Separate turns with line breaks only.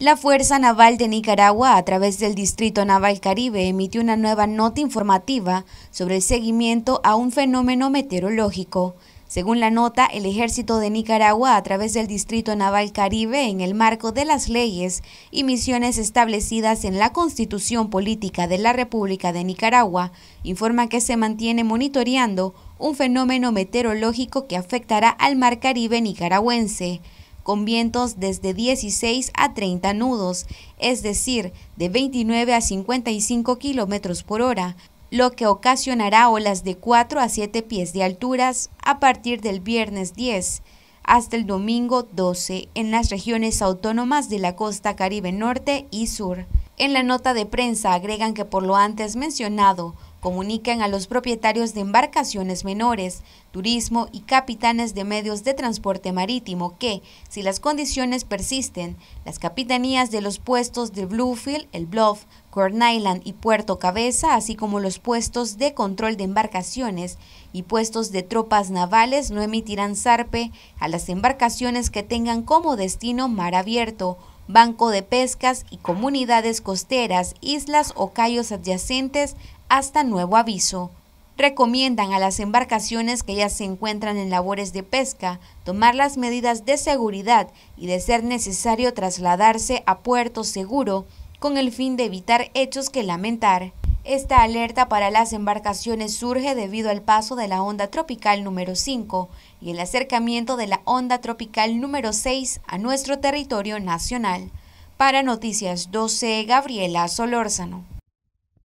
La Fuerza Naval de Nicaragua, a través del Distrito Naval Caribe, emitió una nueva nota informativa sobre el seguimiento a un fenómeno meteorológico. Según la nota, el Ejército de Nicaragua, a través del Distrito Naval Caribe, en el marco de las leyes y misiones establecidas en la Constitución Política de la República de Nicaragua, informa que se mantiene monitoreando un fenómeno meteorológico que afectará al Mar Caribe nicaragüense con vientos desde 16 a 30 nudos, es decir, de 29 a 55 kilómetros por hora, lo que ocasionará olas de 4 a 7 pies de alturas a partir del viernes 10 hasta el domingo 12 en las regiones autónomas de la costa caribe norte y sur. En la nota de prensa agregan que por lo antes mencionado, comunican a los propietarios de embarcaciones menores, turismo y capitanes de medios de transporte marítimo que, si las condiciones persisten, las capitanías de los puestos de Bluefield, El Bluff, Corn Island y Puerto Cabeza, así como los puestos de control de embarcaciones y puestos de tropas navales no emitirán zarpe a las embarcaciones que tengan como destino mar abierto, banco de pescas y comunidades costeras, islas o cayos adyacentes hasta nuevo aviso. Recomiendan a las embarcaciones que ya se encuentran en labores de pesca tomar las medidas de seguridad y de ser necesario trasladarse a puerto seguro con el fin de evitar hechos que lamentar. Esta alerta para las embarcaciones surge debido al paso de la onda tropical número 5 y el acercamiento de la onda tropical número 6 a nuestro territorio nacional. Para Noticias 12, Gabriela Solórzano.